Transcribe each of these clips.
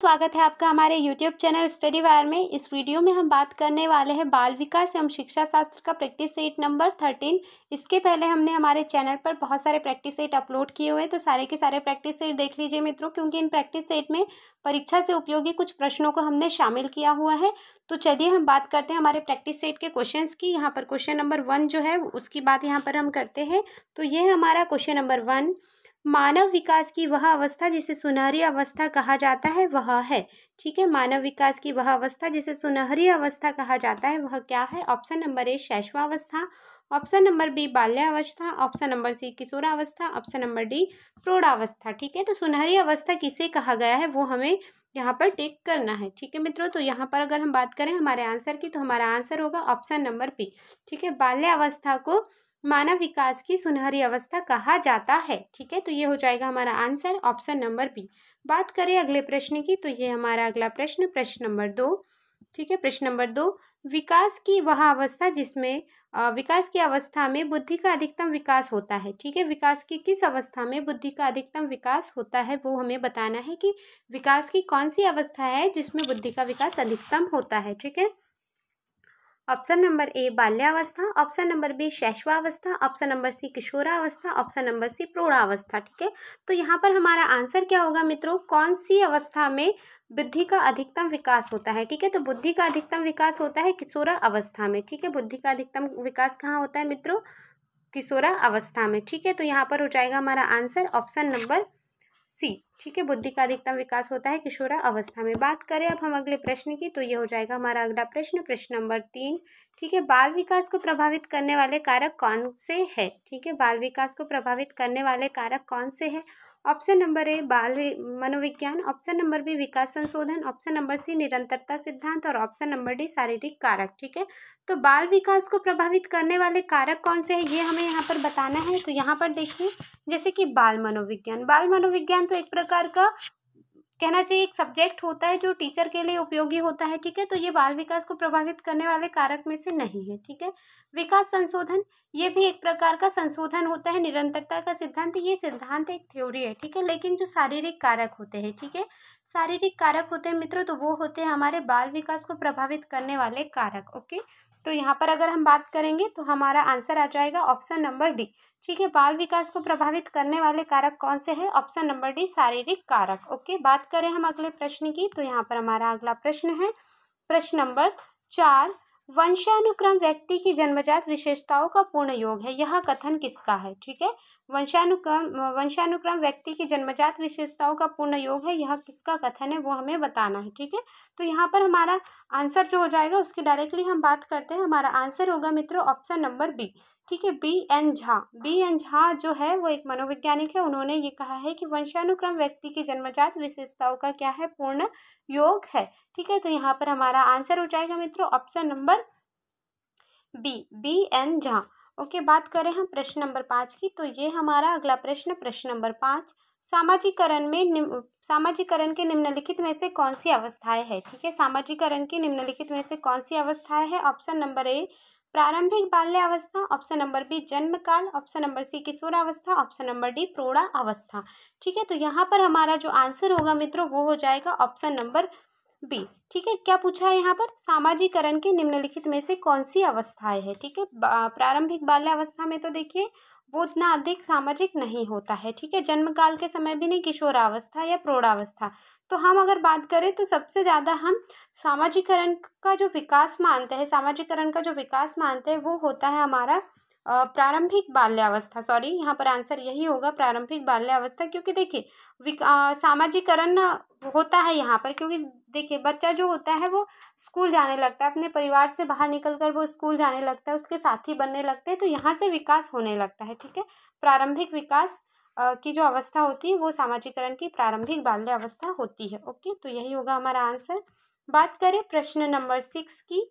स्वागत है आपका हमारे YouTube चैनल स्टडी वायर में इस वीडियो में हम बात करने वाले हैं बाल विकास एवं शिक्षा शास्त्र का प्रैक्टिस सेट नंबर थर्टीन इसके पहले हमने हमारे चैनल पर बहुत सारे प्रैक्टिस सेट अपलोड किए हुए हैं तो सारे के सारे प्रैक्टिस सेट देख लीजिए मित्रों क्योंकि इन प्रैक्टिस सेट में परीक्षा से उपयोगी कुछ प्रश्नों को हमने शामिल किया हुआ है तो चलिए हम बात करते हैं हमारे प्रैक्टिस सेट के क्वेश्चन की यहाँ पर क्वेश्चन नंबर वन जो है उसकी बात यहाँ पर हम करते हैं तो ये हमारा क्वेश्चन नंबर वन मानव विकास की वह अवस्था जिसे सुनहरी अवस्था कहा जाता है वह है ठीक है मानव विकास की वह अवस्था जिसे सुनहरी अवस्था कहा जाता है वह क्या है ऑप्शन नंबर ए शैशवावस्था ऑप्शन नंबर बी बाल्यावस्था ऑप्शन नंबर सी किशोरावस्था ऑप्शन नंबर डी प्रौढ़ावस्था ठीक है तो सुनहरी अवस्था किसे कहा गया है वो हमें यहाँ पर टेक करना है ठीक है मित्रों तो यहाँ पर अगर हम बात करें हमारे आंसर की तो हमारा आंसर होगा ऑप्शन नंबर बी ठीक है बाल्यावस्था को मानव विकास की सुनहरी अवस्था कहा जाता है ठीक है तो ये हो जाएगा हमारा आंसर ऑप्शन नंबर बी बात करें अगले प्रश्न की तो ये हमारा अगला प्रश्न प्रश्न नंबर दो ठीक है प्रश्न नंबर दो विकास की वह अवस्था जिसमें विकास की अवस्था में बुद्धि का अधिकतम विकास होता है ठीक है विकास की किस अवस्था में बुद्धि का अधिकतम विकास होता है वो हमें बताना है कि विकास की कौन सी अवस्था है जिसमें बुद्धि का विकास अधिकतम होता है ठीक है ऑप्शन नंबर ए बाल्यावस्था ऑप्शन नंबर बी शैशवावस्था ऑप्शन नंबर सी किशोरावस्था ऑप्शन नंबर सी प्रौढ़ावस्था ठीक है तो यहाँ पर हमारा आंसर क्या होगा मित्रों कौन सी अवस्था में बुद्धि का अधिकतम विकास होता है ठीक है तो बुद्धि का अधिकतम विकास होता है किशोरा अवस्था में ठीक है बुद्धि का अधिकतम विकास कहाँ होता है मित्रों किशोरा अवस्था में ठीक है तो यहाँ पर हो जाएगा हमारा आंसर ऑप्शन नंबर सी ठीक है बुद्धि का अधिकतम विकास होता है किशोरा अवस्था में बात करें अब हम अगले प्रश्न की तो ये हो जाएगा हमारा अगला प्रश्न प्रश्न नंबर तीन ठीक है बाल विकास को प्रभावित करने वाले कारक कौन से है ठीक है बाल विकास को प्रभावित करने वाले कारक कौन से है ऑप्शन नंबर ए बाल मनोविज्ञान ऑप्शन नंबर बी विकास संशोधन ऑप्शन नंबर सी निरंतरता सिद्धांत और ऑप्शन नंबर डी शारीरिक कारक ठीक है तो बाल विकास को प्रभावित करने वाले कारक कौन से हैं ये हमें यहाँ पर बताना है तो यहाँ पर देखिए जैसे कि बाल मनोविज्ञान बाल मनोविज्ञान तो एक प्रकार का कहना चाहिए एक सब्जेक्ट होता है जो टीचर के लिए उपयोगी होता है ठीक है तो ये बाल विकास को प्रभावित करने वाले कारक में से नहीं है ठीक है विकास संशोधन ये भी एक प्रकार का संशोधन होता है निरंतरता का सिद्धांत ये सिद्धांत एक थ्योरी है ठीक है लेकिन जो शारीरिक कारक होते हैं ठीक है शारीरिक कारक होते हैं मित्रों तो वो होते हैं हमारे बाल विकास को प्रभावित करने वाले कारक ओके तो यहाँ पर अगर हम बात करेंगे तो हमारा आंसर आ जाएगा ऑप्शन नंबर डी ठीक है बाल विकास को प्रभावित करने वाले कारक कौन से हैं ऑप्शन नंबर डी शारीरिक कारक ओके बात करें हम अगले प्रश्न की तो यहाँ पर हमारा अगला प्रश्न है प्रश्न नंबर चार वंशानुक्रम व्यक्ति की जन्मजात विशेषताओं का पूर्ण योग है यह कथन किसका है ठीक है वंशानुक्रम वंशानुक्रम व्यक्ति की जन्मजात विशेषताओं का पूर्ण योग है यह किसका कथन है वो हमें बताना है ठीक है तो यहाँ पर हमारा आंसर जो हो जाएगा उसकी डायरेक्टली हम बात करते हैं हमारा आंसर होगा मित्रों ऑप्शन नंबर बी ठीक है B N Jha B N Jha जो है वो एक मनोवैज्ञानिक है उन्होंने ये कहा है कि वंशानुक्रम व्यक्ति की जन्मजात विशेषताओं का क्या है पूर्ण योग है ठीक है तो यहाँ पर हमारा आंसर हो जाएगा मित्रों option number B B N Jha okay बात करें हम प्रश्न नंबर पाँच की तो ये हमारा अगला प्रश्न प्रश्न नंबर पाँच सामाजिकरण में सामाजिकरण के निम्नलिखित में से कौन सी अवस्थाएं है ठीक है सामाजिकरण की निम्नलिखित में से कौन सी अवस्थाएं है ऑप्शन नंबर ए प्रारंभिक बाल्यावस्था ऑप्शन नंबर बी जन्मकाल ऑप्शन नंबर सी किशोरावस्था ऑप्शन नंबर डी प्रौढ़ा अवस्था ठीक है तो यहाँ पर हमारा जो आंसर होगा मित्रों वो हो जाएगा ऑप्शन नंबर बी ठीक है क्या पूछा है यहाँ पर सामाजिकरण के निम्नलिखित में से कौन सी अवस्थाएं है ठीक है प्रारंभिक बाल्यावस्था में तो देखिए वो उतना अधिक सामाजिक नहीं होता है ठीक है जन्मकाल के समय भी नहीं किशोरावस्था या प्रौढ़ावस्था तो हम अगर बात करें तो सबसे ज़्यादा हम सामाजिकरण का जो विकास मानते हैं सामाजिकरण का जो विकास मानते हैं वो होता है हमारा प्रारंभिक बाल्यावस्था सॉरी यहाँ पर आंसर यही होगा प्रारंभिक बाल्यावस्था क्योंकि देखिए सामाजिकरण होता है यहाँ पर क्योंकि देखिए बच्चा जो होता है वो स्कूल जाने लगता है अपने परिवार से बाहर निकल कर वो स्कूल जाने लगता है उसके साथी बनने लगते हैं तो यहाँ से विकास होने लगता है ठीक है प्रारंभिक विकास की जो अवस्था होती है वो सामाजिकरण की प्रारंभिक बाल्यावस्था होती है ओके तो यही होगा हमारा आंसर बात करें प्रश्न नंबर सिक्स की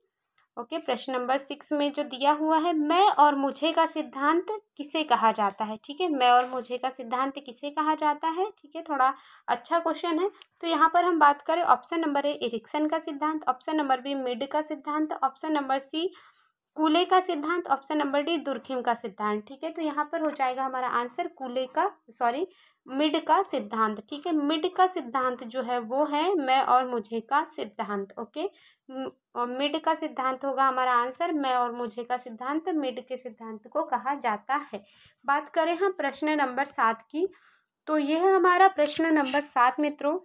ओके प्रश्न नंबर सिक्स में जो दिया हुआ है मैं और मुझे का सिद्धांत किसे कहा जाता है ठीक है मैं और मुझे का सिद्धांत किसे कहा जाता है ठीक है थोड़ा अच्छा क्वेश्चन है तो यहाँ पर हम बात करें ऑप्शन नंबर ए इरिक्सन का सिद्धांत ऑप्शन नंबर बी मिड का सिद्धांत ऑप्शन नंबर सी कूले का सिद्धांत ऑप्शन नंबर डी दुर्खिम का सिद्धांत ठीक है तो यहाँ पर हो जाएगा हमारा आंसर कूले का सॉरी मिड का सिद्धांत ठीक है मिड का सिद्धांत जो है वो है मैं और मुझे का सिद्धांत ओके मिड का सिद्धांत होगा हमारा आंसर मैं और मुझे का सिद्धांत मिड के सिद्धांत को कहा जाता है बात करें हम प्रश्न नंबर सात की तो यह है हमारा प्रश्न नंबर सात मित्रों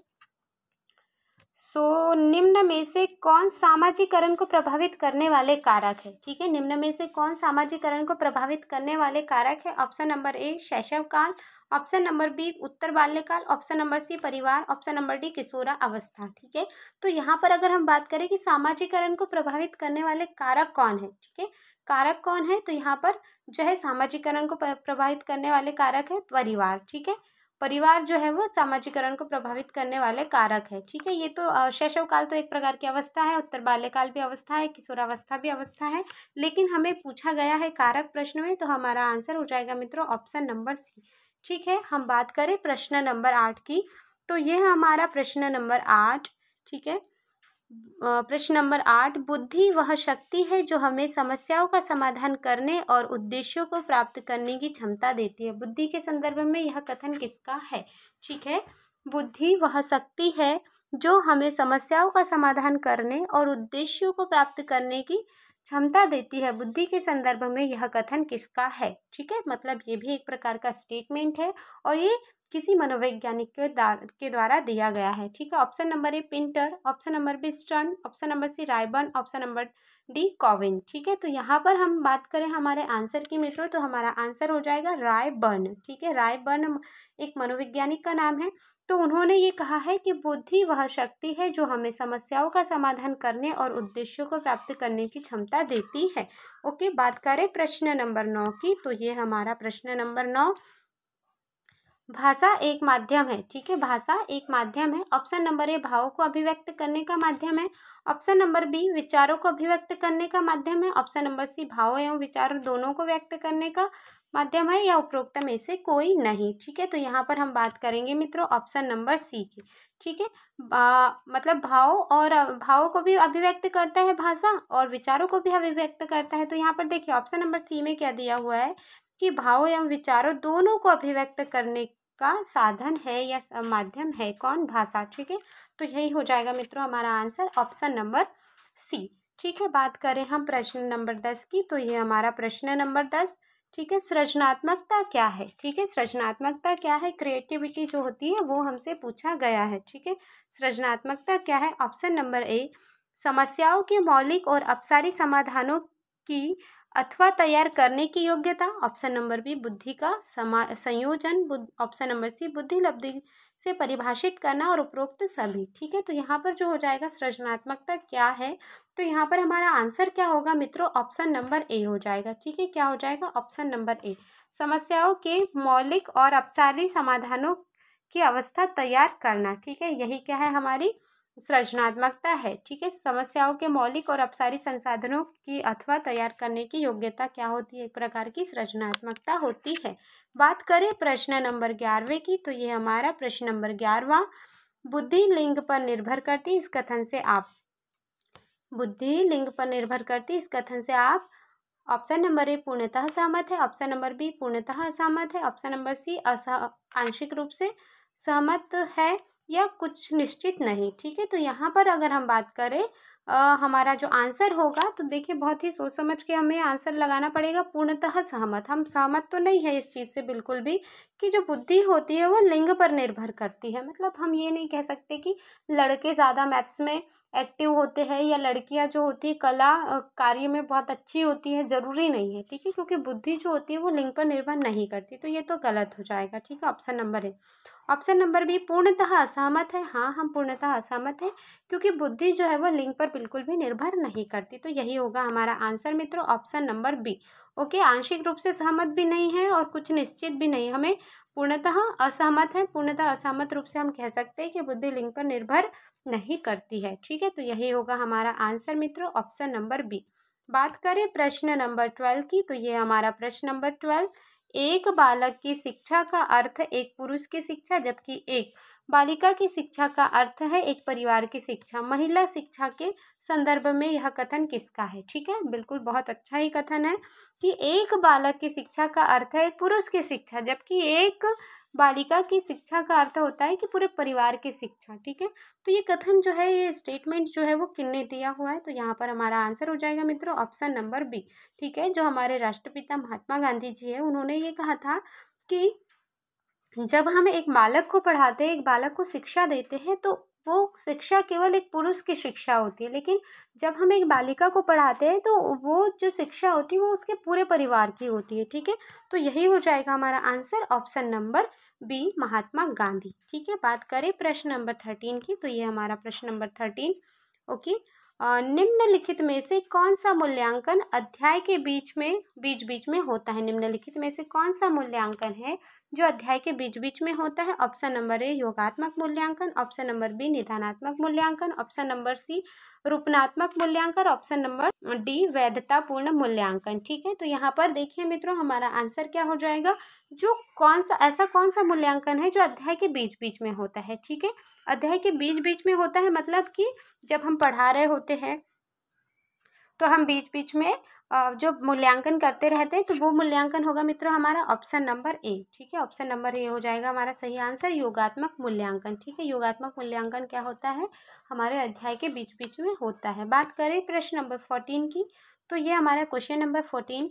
सो so, निम्न में से कौन सामाजिकरण को प्रभावित करने वाले कारक है ठीक है निम्न में से कौन सामाजिकरण को प्रभावित करने वाले कारक है ऑप्शन नंबर ए शैशव काल ऑप्शन नंबर बी उत्तर बाल्यकाल ऑप्शन नंबर सी परिवार ऑप्शन नंबर डी किशोरा अवस्था ठीक है तो यहाँ पर अगर हम बात करें कि सामाजिकरण को प्रभावित करने वाले कारक कौन है ठीक है कारक कौन है तो यहाँ पर जो है सामाजिकरण को प्रभावित करने वाले कारक है परिवार ठीक है परिवार जो है वो सामाजिकरण को प्रभावित करने वाले कारक है ठीक है ये तो शैशव काल तो एक प्रकार की अवस्था है उत्तर बाल्यकाल भी अवस्था है किशोरावस्था भी अवस्था है लेकिन हमें पूछा गया है कारक प्रश्न में तो हमारा आंसर हो जाएगा मित्रों ऑप्शन नंबर सी ठीक है हम बात करें प्रश्न नंबर आठ की तो यह है हमारा प्रश्न नंबर आठ ठीक है प्रश्न नंबर आठ बुद्धि वह शक्ति है जो हमें समस्याओं का समाधान करने और उद्देश्यों को प्राप्त करने की क्षमता देती है बुद्धि के संदर्भ में यह कथन किसका है ठीक है बुद्धि वह शक्ति है जो हमें समस्याओं का समाधान करने और उद्देश्यों को प्राप्त करने की क्षमता देती है बुद्धि के संदर्भ में यह कथन किसका है ठीक है मतलब ये भी एक प्रकार का स्टेटमेंट है और ये किसी मनोवैज्ञानिक के के द्वारा दिया गया है ठीक है option number A Pintner option number B Stern option number C Ryburn option number D Colvin ठीक है तो यहाँ पर हम बात करें हमारे आंसर की मित्रों तो हमारा आंसर हो जाएगा राय बर्न ठीक है राय बर्न एक मनोवैज्ञानिक का नाम है तो उन्होंने ये कहा है कि बुद्धि वह शक्ति है जो हमें समस्याओं का समाधान करने और उद्देश्यों को प्राप्त करने की क्षमता देती है ओके बात करें प्रश्न नंबर नौ की तो ये हमारा प्रश्न नंबर नौ भाषा एक माध्यम है ठीक है भाषा एक माध्यम है ऑप्शन नंबर ए भावों को अभिव्यक्त करने का माध्यम है ऑप्शन नंबर बी विचारों को अभिव्यक्त करने का माध्यम है ऑप्शन नंबर सी भाव एवं विचारों दोनों को व्यक्त करने का माध्यम है या उपरोक्त में से कोई नहीं ठीक है तो यहाँ पर हम बात करेंगे मित्रों ऑप्शन नंबर सी की ठीक है मतलब भाव और भावों को भी अभिव्यक्त करता है भाषा और विचारों को भी अभिव्यक्त करता है तो यहाँ पर देखिए ऑप्शन नंबर सी में क्या दिया हुआ है कि भाव एवं विचारों दोनों को अभिव्यक्त करने का साधन है या माध्यम है कौन भाषा ठीक है तो यही हो जाएगा मित्रों हमारा आंसर ऑप्शन नंबर सी ठीक है बात करें हम प्रश्न नंबर दस की तो ये हमारा प्रश्न नंबर दस ठीक है सृजनात्मकता क्या है ठीक है सृजनात्मकता क्या है क्रिएटिविटी जो होती है वो हमसे पूछा गया है ठीक है सृजनात्मकता क्या है ऑप्शन नंबर ए समस्याओं के मौलिक और अपसारी समाधानों की अथवा तैयार करने की योग्यता ऑप्शन नंबर बी बुद्धि का समा संयोजन ऑप्शन नंबर सी बुद्धि लब्धि से परिभाषित करना और उपरोक्त सभी ठीक है तो यहाँ पर जो हो जाएगा सृजनात्मकता क्या है तो यहाँ पर हमारा आंसर क्या होगा मित्रों ऑप्शन नंबर ए हो जाएगा ठीक है क्या हो जाएगा ऑप्शन नंबर ए समस्याओं के मौलिक और अपसारी समाधानों की अवस्था तैयार करना ठीक है यही क्या है हमारी सृजनात्मकता है ठीक है समस्याओं के मौलिक और अपसारी संसाधनों की अथवा तैयार करने की योग्यता क्या होती है एक प्रकार की सृजनात्मकता होती है बात करें प्रश्न नंबर ग्यारहवें की तो ये हमारा प्रश्न नंबर ग्यारहवा बुद्धि लिंग पर निर्भर करती इस कथन से आप बुद्धि लिंग पर निर्भर करती इस कथन से आप ऑप्शन नंबर ए पूर्णतः सहमत है ऑप्शन नंबर बी पूर्णतः असहमत है ऑप्शन नंबर सी असह आंशिक रूप से सहमत है या कुछ निश्चित नहीं ठीक है तो यहाँ पर अगर हम बात करें आ, हमारा जो आंसर होगा तो देखिए बहुत ही सोच समझ के हमें आंसर लगाना पड़ेगा पूर्णतः सहमत हम सहमत तो नहीं है इस चीज़ से बिल्कुल भी कि जो बुद्धि होती है वो लिंग पर निर्भर करती है मतलब हम ये नहीं कह सकते कि लड़के ज़्यादा मैथ्स में एक्टिव होते हैं या लड़कियां जो होती है कला कार्य में बहुत अच्छी होती है ज़रूरी नहीं है ठीक है क्योंकि बुद्धि जो होती है वो लिंग पर निर्भर नहीं करती तो ये तो गलत हो जाएगा ठीक है option number A option number B पूर्णतः असहमत है हाँ हम पूर्णतः असहमत हैं क्योंकि बुद्धि जो है वो लिंग पर बिल्कुल भी निर्भर नहीं करती तो यही होगा हमारा आंसर मित्रों ऑप्शन नंबर बी ओके आंशिक रूप से सहमत भी नहीं है और कुछ निश्चित भी नहीं हमें पूर्णतः असहमत है पूर्णतः असहमत रूप से हम कह सकते हैं कि बुद्धि लिंग पर निर्भर नहीं करती है ठीक है तो यही होगा हमारा आंसर मित्रों ऑप्शन नंबर बी बात करें प्रश्न नंबर ट्वेल्व की तो ये हमारा प्रश्न नंबर ट्वेल्व एक बालक की शिक्षा का अर्थ एक पुरुष की शिक्षा जबकि एक बालिका की शिक्षा का अर्थ है एक परिवार की शिक्षा महिला शिक्षा के संदर्भ में यह कथन किसका है ठीक है बिल्कुल बहुत अच्छा ही कथन है कि एक बालक की शिक्षा का अर्थ है पुरुष की शिक्षा जबकि एक बालिका की शिक्षा का अर्थ होता है कि पूरे परिवार की शिक्षा ठीक है तो ये कथन जो है ये स्टेटमेंट जो है वो किन्ने दिया हुआ है तो यहाँ पर हमारा आंसर हो जाएगा मित्रों ऑप्शन नंबर बी ठीक है जो हमारे राष्ट्रपिता महात्मा गांधी जी है उन्होंने ये कहा था कि जब हम एक बालक को पढ़ाते हैं एक बालक को शिक्षा देते हैं तो वो शिक्षा केवल एक पुरुष की शिक्षा होती है लेकिन जब हम एक बालिका को पढ़ाते हैं तो वो जो शिक्षा होती है वो उसके पूरे परिवार की होती है ठीक है तो यही हो जाएगा हमारा answer option number B Mahatma Gandhi ठीक है बात करें प्रश्न नंबर थर्टीन की तो ये हमारा प्रश्न नंबर थर्टीन ओके निम्नलिखित में से कौन सा मूल्यांकन अध्याय के बीच में बीच बीच में होता है निम्नलिखित में से कौन सा मूल्यांकन है जो अध्याय के बीच बीच में होता है ऑप्शन नंबर ए योगात्मक मूल्यांकन ऑप्शन नंबर बी निधानात्मक मूल्यांकन ऑप्शन नंबर सी रूपनात्मक मूल्यांकन ऑप्शन नंबर डी वैधतापूर्ण मूल्यांकन ठीक है तो यहाँ पर देखिए मित्रों हमारा आंसर क्या हो जाएगा जो कौन सा ऐसा कौन सा मूल्यांकन है जो अध्याय के बीच बीच में होता है ठीक है अध्याय के बीच बीच में होता है मतलब कि जब हम पढ़ा रहे होते हैं तो हम बीच बीच में जो मूल्यांकन करते रहते हैं तो वो मूल्यांकन होगा मित्रों हमारा ऑप्शन नंबर ए ठीक है ऑप्शन नंबर ए हो जाएगा हमारा सही आंसर योगात्मक मूल्यांकन ठीक है योगात्मक मूल्यांकन क्या होता है हमारे अध्याय के बीच बीच में होता है बात करें प्रश्न नंबर फोर्टीन की तो ये हमारा क्वेश्चन नंबर फोर्टीन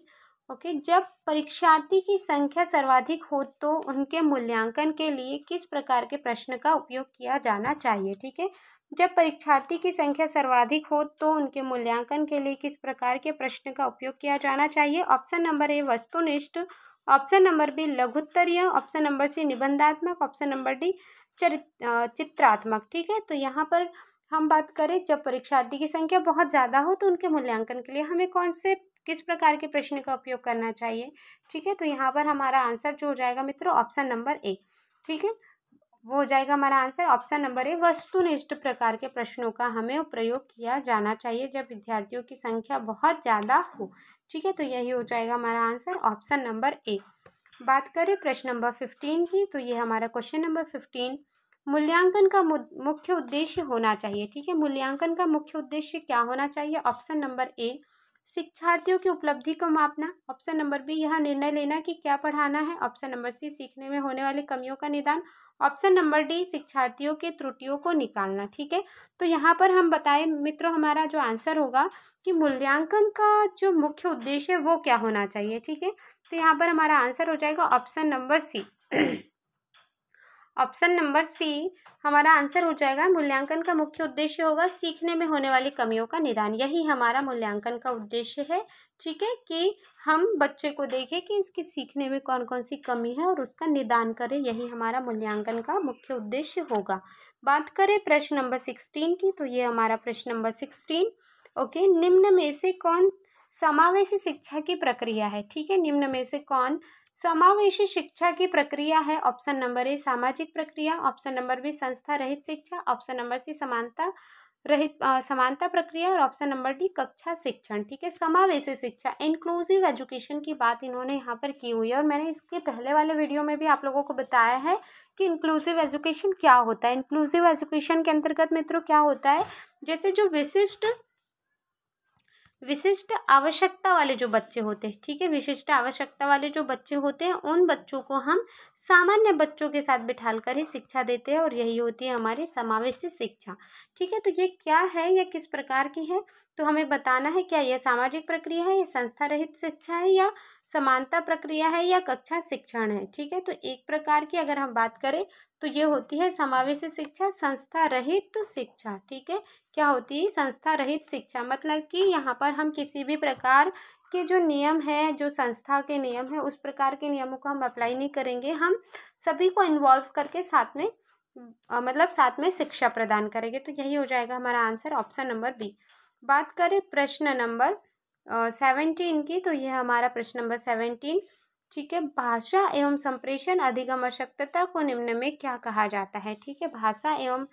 ओके जब परीक्षार्थी की संख्या सर्वाधिक हो तो उनके मूल्यांकन के लिए किस प्रकार के प्रश्न का उपयोग किया जाना चाहिए ठीक है जब परीक्षार्थी की संख्या सर्वाधिक हो तो उनके मूल्यांकन के लिए किस प्रकार के प्रश्न का उपयोग किया जाना चाहिए ऑप्शन नंबर ए वस्तुनिष्ठ ऑप्शन नंबर बी लघुत्तरीय ऑप्शन नंबर सी निबंधात्मक ऑप्शन नंबर डी चित्रात्मक ठीक है तो यहाँ पर हम बात करें जब परीक्षार्थी की संख्या बहुत ज़्यादा हो तो उनके मूल्यांकन के लिए हमें कौन से किस प्रकार के प्रश्न का उपयोग करना चाहिए ठीक है तो यहाँ पर हमारा आंसर जो हो जाएगा मित्रों ऑप्शन नंबर ए ठीक है वो हो जाएगा हमारा आंसर ऑप्शन नंबर ए वस्तुनिष्ठ प्रकार के प्रश्नों का हमें प्रयोग किया जाना चाहिए जब विद्यार्थियों की संख्या बहुत ज़्यादा हो ठीक है तो यही हो जाएगा हमारा आंसर ऑप्शन नंबर ए बात करें प्रश्न नंबर फिफ्टीन की तो ये हमारा क्वेश्चन नंबर फिफ्टीन मूल्यांकन का मुख्य उद्देश्य होना चाहिए ठीक है मूल्यांकन का मुख्य उद्देश्य क्या होना चाहिए ऑप्शन नंबर ए शिक्षार्थियों की उपलब्धि को मापना ऑप्शन नंबर बी यहाँ निर्णय लेना कि क्या पढ़ाना है ऑप्शन नंबर सी सीखने में होने वाली कमियों का निदान ऑप्शन नंबर डी शिक्षार्थियों के त्रुटियों को निकालना ठीक है तो यहाँ पर हम बताएं मित्रों हमारा जो आंसर होगा कि मूल्यांकन का जो मुख्य उद्देश्य है वो क्या होना चाहिए ठीक है तो यहाँ पर हमारा आंसर हो जाएगा option number C option number C हमारा आंसर हो जाएगा मूल्यांकन का मुख्य उद्देश्य होगा सीखने में होने वाली कमियों का निदान यही हमारा मूल्यांकन का उद्देश्य है ठीक है कि हम बच्चे को देखें कि उसके सीखने में कौन कौन सी कमी है और उसका निदान करें यही हमारा मूल्यांकन का मुख्य उद्देश्य होगा बात करें प्रश्न नंबर सिक्सटीन की तो ये हमारा प्रश्न नंबर सिक्सटीन ओके निम्न में से कौन समावेशी शिक्षा की प्रक्रिया है ठीक है निम्न में से कौन समावेशी शिक्षा की प्रक्रिया है ऑप्शन नंबर ए सामाजिक प्रक्रिया ऑप्शन नंबर बी संस्था रहित शिक्षा ऑप्शन नंबर सी समानता रहित समानता प्रक्रिया और ऑप्शन नंबर डी कक्षा शिक्षण ठीक है समावेशी शिक्षा इंक्लूसिव एजुकेशन की बात इन्होंने यहाँ पर की हुई है और मैंने इसके पहले वाले वीडियो में भी आप लोगों को बताया है कि इंक्लूसिव एजुकेशन क्या होता है इंक्लूसिव एजुकेशन के अंतर्गत मित्रों क्या होता है जैसे जो विशिष्ट विशिष्ट आवश्यकता वाले जो बच्चे होते हैं ठीक है विशिष्ट आवश्यकता वाले जो बच्चे होते हैं उन बच्चों को हम सामान्य बच्चों के साथ बिठाल कर ही शिक्षा देते हैं और यही होती है हमारी समावेशी शिक्षा ठीक है तो ये क्या है या किस प्रकार की है तो हमें बताना है क्या यह सामाजिक प्रक्रिया है ये संस्था रहित शिक्षा है या समानता प्रक्रिया है या कक्षा शिक्षण है ठीक है तो एक प्रकार की अगर हम बात करें तो ये होती है समावेशी शिक्षा संस्था रहित शिक्षा ठीक है क्या होती है संस्था रहित शिक्षा मतलब कि यहाँ पर हम किसी भी प्रकार के जो नियम है जो संस्था के नियम है उस प्रकार के नियमों को हम अप्लाई नहीं करेंगे हम सभी को इन्वॉल्व करके साथ में मतलब साथ में शिक्षा प्रदान करेंगे तो यही हो जाएगा हमारा आंसर ऑप्शन नंबर बी बात करें प्रश्न नंबर सेवनटीन की तो यह हमारा प्रश्न नंबर सेवनटीन ठीक है भाषा एवं संप्रेषण अधिगम अशक्तता को निम्न में क्या कहा जाता है ठीक है भाषा एवं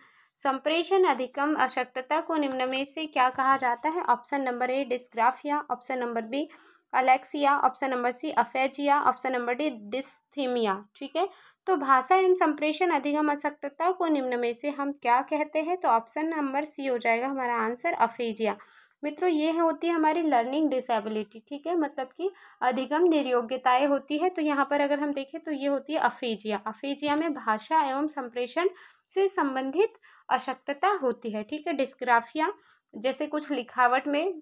संप्रेषण अधिगम अशक्तता को निम्न में से क्या कहा जाता है option number A dysgraphia option number B alexia option number C aphasia option number D dysthymia ठीक है तो भाषा एवं संप्रेषण अधिगम अशक्तता को निम्न में से हम क्या कहते हैं तो ऑप्शन नंबर सी हो जाएगा हमारा आंसर अफेजिया मित्रों ये है होती है हमारी लर्निंग डिसेबिलिटी ठीक है मतलब कि अधिगम निर्योग्यताएँ होती है तो यहाँ पर अगर हम देखें तो ये होती है अफेजिया अफेजिया में भाषा एवं संप्रेषण से संबंधित अशक्तता होती है ठीक है डिस्ग्राफिया जैसे कुछ लिखावट में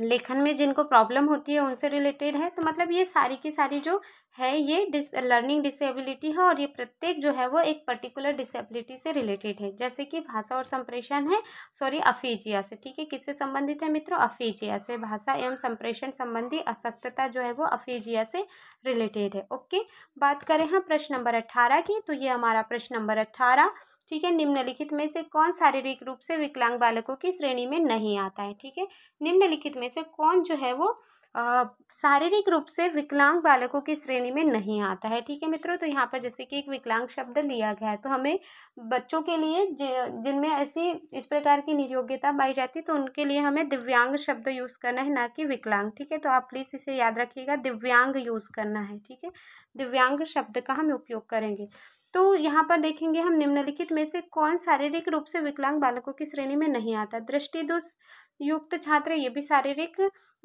लेखन में जिनको प्रॉब्लम होती है उनसे रिलेटेड है तो मतलब ये सारी की सारी जो है ये डिस लर्निंग डिसेबिलिटी है और ये प्रत्येक जो है वो एक पर्टिकुलर डिसेबिलिटी से रिलेटेड है जैसे कि भाषा और संप्रेषण है सॉरी अफीजिया से ठीक है किससे संबंधित है मित्रों अफीजिया से भाषा एवं संप्रेषण संबंधी असक्तता जो है वो अफीजिया से रिलेटेड है ओके बात करें हम हाँ प्रश्न नंबर अट्ठारह की तो ये हमारा प्रश्न नंबर अट्ठारह ठीक है निम्नलिखित में से कौन शारीरिक रूप से विकलांग बालकों की श्रेणी में नहीं आता है ठीक है निम्नलिखित में से कौन जो है वो शारीरिक रूप से विकलांग बालकों की श्रेणी में नहीं आता है ठीक है मित्रों तो यहाँ पर जैसे कि एक विकलांग शब्द लिया गया है तो हमें बच्चों के लिए जिनमें ऐसी इस प्रकार की निर्योग्यता पाई जाती है तो उनके लिए हमें दिव्यांग शब्द यूज़ करना है ना कि विकलांग ठीक है तो आप प्लीज़ इसे याद रखिएगा दिव्यांग यूज़ करना है ठीक है दिव्यांग शब्द का हम उपयोग करेंगे तो यहाँ पर देखेंगे हम निम्नलिखित में से कौन शारीरिक रूप से विकलांग बालकों की श्रेणी में नहीं आता दृष्टि दोष युक्त छात्र ये भी शारीरिक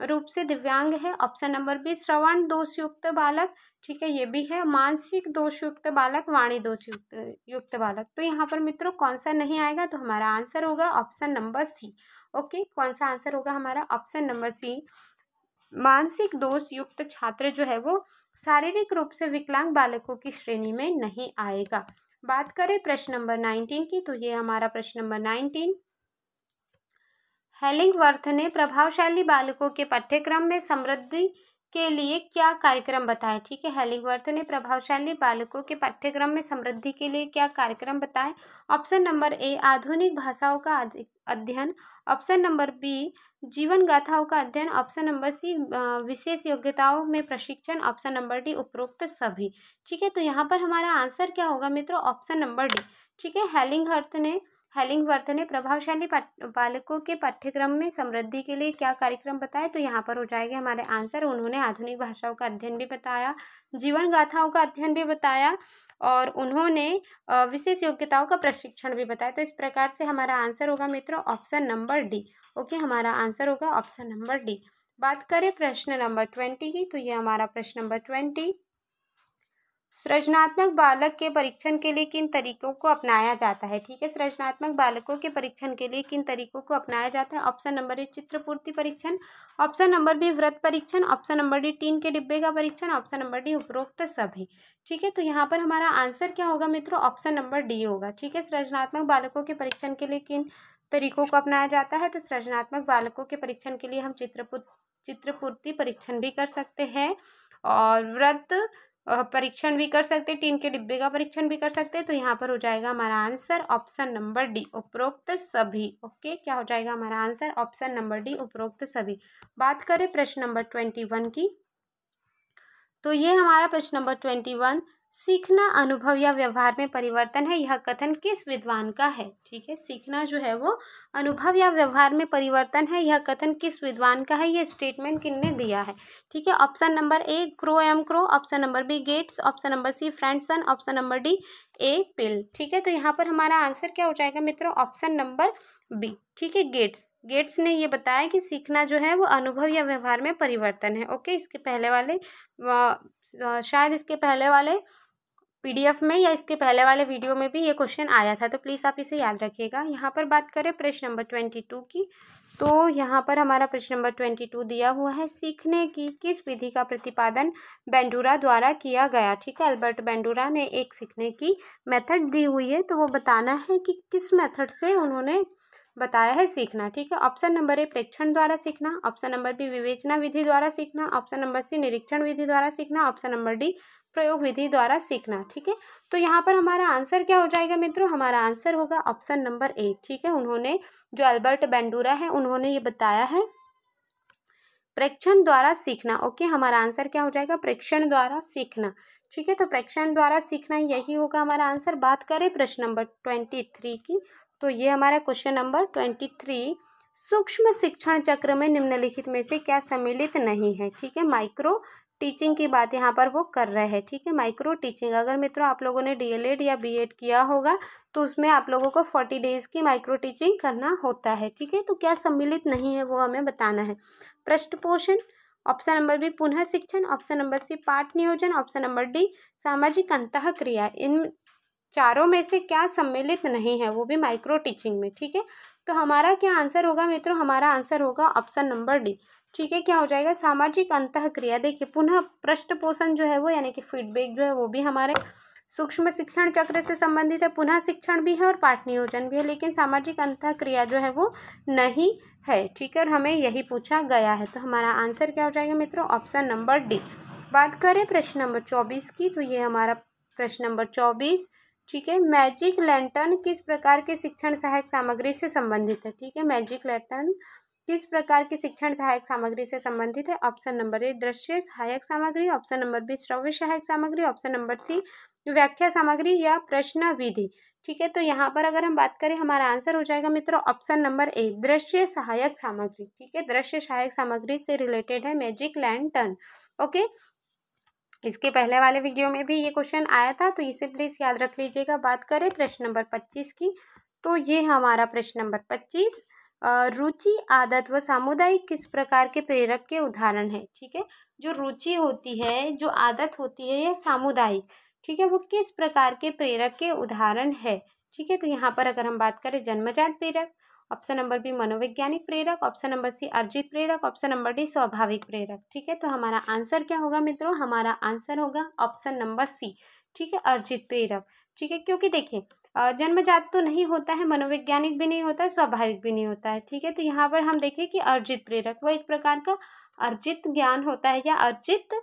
रूप से दिव्यांग है ऑप्शन नंबर बी श्रवण दोष युक्त बालक ठीक है ये भी है मानसिक दोष युक्त बालक वाणी दोष युक्त युक्त बालक तो यहाँ पर मित्रों कौन सा नहीं आएगा तो हमारा आंसर होगा ऑप्शन नंबर सी ओके कौन सा आंसर होगा हमारा ऑप्शन नंबर सी मानसिक दोष युक्त छात्र जो है वो शारीरिक रूप से विकलांग बालकों की श्रेणी में नहीं आएगा बात करें प्रश्न नंबर नाइनटीन की तो ये हमारा प्रश्न नंबर नाइनटीन वर्थ ने प्रभावशाली बालकों के पाठ्यक्रम में समृद्धि के लिए क्या कार्यक्रम बताया ठीक है हेलिंगवर्थ ने प्रभावशाली बालकों के पाठ्यक्रम में समृद्धि के लिए क्या कार्यक्रम बताए ऑप्शन नंबर ए आधुनिक भाषाओं का अध्ययन ऑप्शन नंबर बी जीवन गाथाओं का अध्ययन ऑप्शन नंबर सी विशेष योग्यताओं में प्रशिक्षण ऑप्शन नंबर डी उपरोक्त सभी ठीक है तो यहाँ पर हमारा आंसर क्या होगा मित्रों ऑप्शन नंबर डी ठीक है हेलिंग हर्थ ने हेलिंग वर्थ ने प्रभावशाली बालकों के पाठ्यक्रम में समृद्धि के लिए क्या कार्यक्रम बताया तो यहाँ पर हो जाएंगे हमारे आंसर उन्होंने आधुनिक भाषाओं का अध्ययन भी बताया जीवन गाथाओं का अध्ययन भी बताया और उन्होंने विशेष योग्यताओं का प्रशिक्षण भी बताया तो इस प्रकार से हमारा आंसर होगा मित्रों ऑप्शन नंबर डी ओके हमारा आंसर होगा ऑप्शन नंबर डी बात करें प्रश्न नंबर ट्वेंटी की तो ये हमारा प्रश्न नंबर ट्वेंटी सृजनात्मक बालक के परीक्षण के लिए किन तरीकों को अपनाया जाता है ठीक है सृजनात्मक बालकों के परीक्षण के लिए किन तरीकों को अपनाया जाता है ऑप्शन नंबर ए चित्रपूर्ति परीक्षण ऑप्शन नंबर बी व्रत परीक्षण ऑप्शन नंबर डी टीन के डिब्बे का परीक्षण ऑप्शन नंबर डी उपरोक्त सभी ठीक है तो यहाँ पर हमारा आंसर क्या होगा मित्रों ऑप्शन नंबर डी होगा ठीक है सृजनात्मक बालकों के परीक्षण के लिए किन तरीकों को अपनाया जाता है तो सृजनात्मक बालकों के परीक्षण के लिए हम चित्रपुत चित्रपूर्ति परीक्षण भी कर सकते हैं और व्रत परीक्षण भी कर सकते हैं टीन के डिब्बे का परीक्षण भी कर सकते हैं तो यहाँ पर हो जाएगा हमारा आंसर ऑप्शन नंबर डी उपरोक्त सभी ओके क्या हो जाएगा हमारा आंसर ऑप्शन नंबर डी उपरोक्त सभी बात करें प्रश्न नंबर ट्वेंटी वन की तो ये हमारा प्रश्न नंबर ट्वेंटी वन सीखना अनुभव या व्यवहार में परिवर्तन है यह कथन किस विद्वान का है ठीक है सीखना जो है वो अनुभव या व्यवहार में परिवर्तन है यह कथन किस विद्वान का है यह स्टेटमेंट किनने दिया है ठीक है option number A Crow and Crow option number B Gates option number C फ्रेंडसन ऑप्शन नंबर डी ए पिल ठीक है तो यहाँ पर हमारा आंसर क्या हो जाएगा मित्रों ऑप्शन नंबर बी ठीक है गेट्स गेट्स ने ये बताया कि सीखना जो है वो अनुभव या व्यवहार में परिवर्तन है ओके इसके पहले वाले शायद इसके पहले वाले पीडीएफ में या इसके पहले वाले वीडियो में भी ये क्वेश्चन आया था तो प्लीज़ आप इसे याद रखिएगा यहाँ पर बात करें प्रश्न नंबर ट्वेंटी टू की तो यहाँ पर हमारा प्रश्न नंबर ट्वेंटी टू दिया हुआ है सीखने की किस विधि का प्रतिपादन बेंडूरा द्वारा किया गया ठीक है अल्बर्ट बेंडूरा ने एक सीखने की मेथड दी हुई है तो वो बताना है कि किस मेथड से उन्होंने बताया है सीखना ठीक है ऑप्शन नंबर ए प्रेक्षण द्वारा सीखना ऑप्शन नंबर बी विवेचना विधि द्वारा सीखना ऑप्शन नंबर सी निरीक्षण विधि द्वारा सीखना ऑप्शन नंबर डी प्रयोग विधि द्वारा सीखना ठीक है तो यहाँ पर हमारा आंसर क्या हो जाएगा मित्रों हमारा आंसर होगा ऑप्शन नंबर ए ठीक है उन्होंने जो अल्बर्ट बेंडूरा है उन्होंने ये बताया है प्रेक्षण द्वारा सीखना ओके हमारा आंसर क्या हो जाएगा प्रेक्षण द्वारा सीखना ठीक है तो प्रेक्षण द्वारा सीखना यही होगा हमारा आंसर बात करें प्रश्न नंबर ट्वेंटी थ्री की तो ये हमारा क्वेश्चन नंबर ट्वेंटी थ्री सूक्ष्म शिक्षण चक्र में निम्नलिखित में से क्या सम्मिलित नहीं है ठीक है माइक्रो टीचिंग की बात यहाँ पर वो कर रहे हैं ठीक है माइक्रो टीचिंग अगर मित्रों आप लोगों ने डीएलएड या बीएड किया होगा तो उसमें आप लोगों को फोर्टी डेज़ की माइक्रो टीचिंग करना होता है ठीक है तो क्या सम्मिलित नहीं है वो हमें बताना है पृष्ठ पोषण ऑप्शन नंबर बी पुनः शिक्षण ऑप्शन नंबर सी पाठ नियोजन ऑप्शन नंबर डी सामाजिक अंत क्रिया इन चारों में से क्या सम्मिलित नहीं है वो भी माइक्रो टीचिंग में ठीक है तो हमारा क्या आंसर होगा मित्रों हमारा आंसर होगा ऑप्शन नंबर डी ठीक है क्या हो जाएगा सामाजिक अंत क्रिया देखिए पुनः पृष्ठ पोषण जो है वो यानी कि फीडबैक जो है वो भी हमारे सूक्ष्म शिक्षण चक्र से संबंधित है पुनः शिक्षण भी है और पाठ नियोजन भी है लेकिन सामाजिक अंत क्रिया जो है वो नहीं है ठीक है और हमें यही पूछा गया है तो हमारा आंसर क्या हो जाएगा मित्रों ऑप्शन नंबर डी बात करें प्रश्न नंबर चौबीस की तो ये हमारा प्रश्न नंबर चौबीस ठीक है मैजिक लैंटर्न किस प्रकार के शिक्षण सहायक सामग्री से संबंधित है ठीक है मैजिक लैंटर्न किस प्रकार के शिक्षण सहायक सामग्री से संबंधित है ऑप्शन नंबर ए दृश्य सहायक सामग्री ऑप्शन नंबर बी श्रव्य सहायक सामग्री ऑप्शन नंबर सी व्याख्या सामग्री या प्रश्न विधि ठीक है तो यहाँ पर अगर हम बात करें हमारा आंसर हो जाएगा मित्रों ऑप्शन नंबर ए दृश्य सहायक सामग्री ठीक है दृश्य सहायक सामग्री से रिलेटेड है मैजिक लैंटर्न ओके इसके पहले वाले वीडियो में भी ये क्वेश्चन आया था तो इसे प्लीज़ याद रख लीजिएगा बात करें प्रश्न नंबर पच्चीस की तो ये हमारा प्रश्न नंबर पच्चीस रुचि आदत व सामुदायिक किस प्रकार के प्रेरक के उदाहरण है ठीक है जो रुचि होती है जो आदत होती है यह सामुदायिक ठीक है वो किस प्रकार के प्रेरक के उदाहरण है ठीक है तो यहाँ पर अगर हम बात करें जन्मजात प्रेरक ऑप्शन नंबर बी मनोवैज्ञानिक प्रेरक ऑप्शन नंबर सी अर्जित प्रेरक ऑप्शन नंबर डी स्वाभाविक प्रेरक ठीक है तो हमारा आंसर क्या होगा मित्रों हमारा आंसर होगा ऑप्शन नंबर सी ठीक है अर्जित प्रेरक ठीक है क्योंकि देखिए जन्मजात तो नहीं होता है मनोवैज्ञानिक भी नहीं होता है स्वाभाविक भी नहीं होता है ठीक है तो यहाँ पर हम देखें कि अर्जित प्रेरक वह एक प्रकार का अर्जित ज्ञान होता है या अर्जित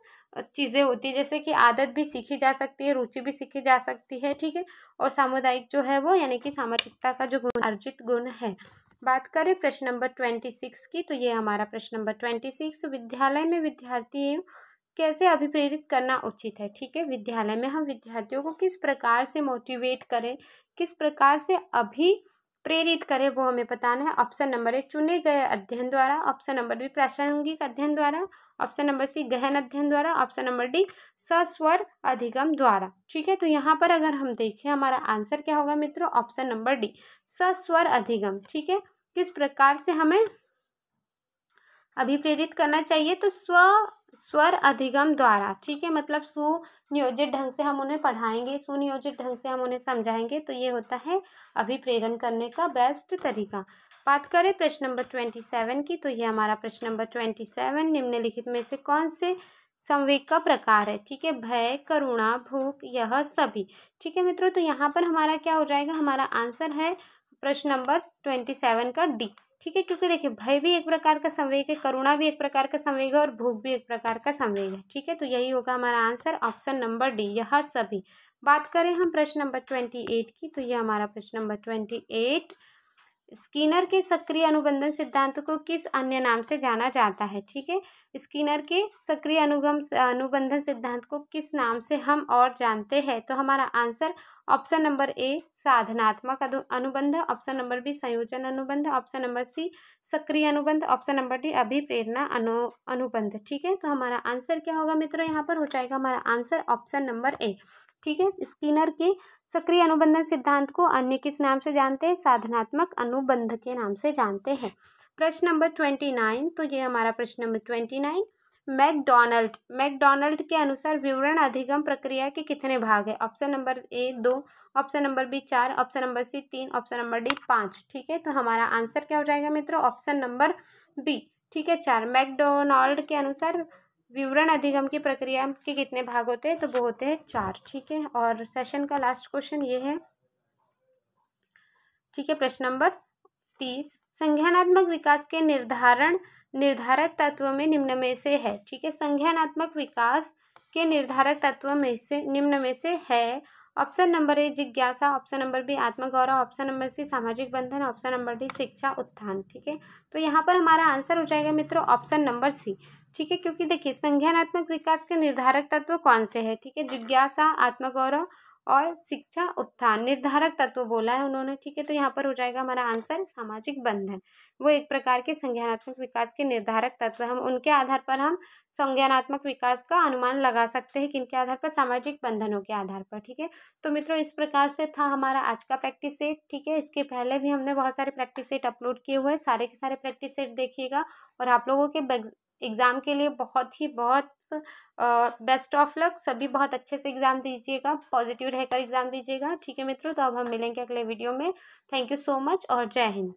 चीज़ें होती है जैसे कि आदत भी सीखी जा सकती है रुचि भी सीखी जा सकती है ठीक है और सामुदायिक जो है वो यानी कि सामाजिकता का जो गुण अर्जित गुण है बात करें प्रश्न नंबर ट्वेंटी सिक्स की तो ये हमारा प्रश्न नंबर ट्वेंटी सिक्स विद्यालय में विद्यार्थी कैसे अभिप्रेरित करना उचित है ठीक है विद्यालय में हम विद्यार्थियों को किस प्रकार से मोटिवेट करें किस प्रकार से अभी प्रेरित करे वो हमें बताना है ऑप्शन नंबर ए चुने गए अध्ययन द्वारा ऑप्शन नंबर बी प्रासंगिक अध्ययन द्वारा ऑप्शन नंबर सी गहन अध्ययन द्वारा ऑप्शन नंबर डी सस्वर अधिगम द्वारा ठीक है तो यहाँ पर अगर हम देखें हमारा आंसर क्या होगा मित्रों ऑप्शन नंबर डी सस्वर अधिगम ठीक है किस प्रकार से हमें अभी प्रेरित करना चाहिए तो स्व स्वर अधिगम द्वारा ठीक है मतलब सुनियोजित ढंग से हम उन्हें पढ़ाएंगे सुनियोजित ढंग से हम उन्हें समझाएंगे तो ये होता है अभिप्रेरण करने का बेस्ट तरीका बात करें प्रश्न नंबर ट्वेंटी सेवन की तो ये हमारा प्रश्न नंबर ट्वेंटी सेवन निम्नलिखित में से कौन से संवेग का प्रकार है ठीक है भय करुणा भूख यह सभी ठीक है मित्रों तो यहाँ पर हमारा क्या हो जाएगा हमारा आंसर है प्रश्न नंबर ट्वेंटी सेवन का डी ठीक है क्योंकि देखिए भय भी एक प्रकार का संवेग है करुणा भी एक प्रकार का संवेग है और भूख भी एक प्रकार का संवेग है ठीक है तो यही होगा हमारा आंसर ऑप्शन नंबर डी यह सभी बात करें हम प्रश्न नंबर ट्वेंटी एट की तो यह हमारा प्रश्न नंबर ट्वेंटी एट स्कीनर के सक्रिय अनुबंधन सिद्धांत को किस अन्य नाम से जाना जाता है ठीक है स्कीनर के सक्रिय अनुगम अनुबंधन सिद्धांत को किस नाम से हम और जानते हैं तो हमारा आंसर ऑप्शन नंबर ए साधनात्मक अनुबंध ऑप्शन नंबर बी संयोजन अनुबंध ऑप्शन नंबर सी सक्रिय अनुबंध ऑप्शन नंबर डी अभिप्रेरणा अनु अनुबंध ठीक है तो हमारा आंसर क्या होगा मित्रों यहाँ पर हो जाएगा हमारा आंसर ऑप्शन नंबर ए ठीक है स्किनर के सक्रिय अनुबंधन सिद्धांत को अन्य किस नाम से जानते हैं साधनात्मक अनुबंध के नाम से जानते हैं प्रश्न नंबर ट्वेंटी नाइन तो ये हमारा प्रश्न number twenty nine McDonald McDonald के अनुसार विवरण अधिगम प्रक्रिया के कितने भाग है ऑप्शन नंबर ए दो ऑप्शन नंबर बी चार ऑप्शन नंबर सी तीन ऑप्शन नंबर डी पाँच ठीक है तो हमारा आंसर क्या हो जाएगा मित्रों ऑप्शन नंबर बी ठीक है चार मैकडोनल्ड के अनुसार विवरण अधिगम की प्रक्रिया के कितने भाग होते हैं तो वो होते हैं चार ठीक है और सेशन का लास्ट क्वेश्चन ये है ठीक है प्रश्न नंबर तीस संज्ञानात्मक विकास के निर्धारण निर्धारक तत्व में निम्न में से है ठीक है संज्ञानात्मक विकास के निर्धारक तत्व में से निम्न में से है ऑप्शन नंबर ए जिज्ञासा ऑप्शन नंबर बी आत्मगौरव ऑप्शन नंबर सी सामाजिक बंधन ऑप्शन नंबर डी शिक्षा उत्थान ठीक है तो यहाँ पर हमारा आंसर हो जाएगा मित्रों ऑप्शन नंबर सी ठीक है क्योंकि देखिए संज्ञानात्मक विकास के निर्धारक तत्व कौन से है ठीक है जिज्ञासा आत्मगौरव और शिक्षा उत्थान निर्धारक तत्व बोला है उन्होंने ठीक है तो यहाँ पर हो जाएगा हमारा आंसर सामाजिक बंधन वो एक प्रकार के संज्ञानात्मक विकास के निर्धारक तत्व हम उनके आधार पर हम संज्ञानात्मक विकास का अनुमान लगा सकते हैं किनके आधार पर सामाजिक बंधनों के आधार पर ठीक है तो मित्रों इस प्रकार से था हमारा आज का प्रैक्टिस सेट ठीक है इसके पहले भी हमने बहुत सारे प्रैक्टिस सेट अपलोड किए हुए सारे के सारे प्रैक्टिस सेट देखिएगा और आप लोगों के एग्ज़ाम के लिए बहुत ही बहुत बेस्ट ऑफ लक सभी बहुत अच्छे से एग्ज़ाम दीजिएगा पॉजिटिव रहकर एग्ज़ाम दीजिएगा ठीक है मित्रों तो अब हम मिलेंगे अगले वीडियो में थैंक यू सो मच और जय हिंद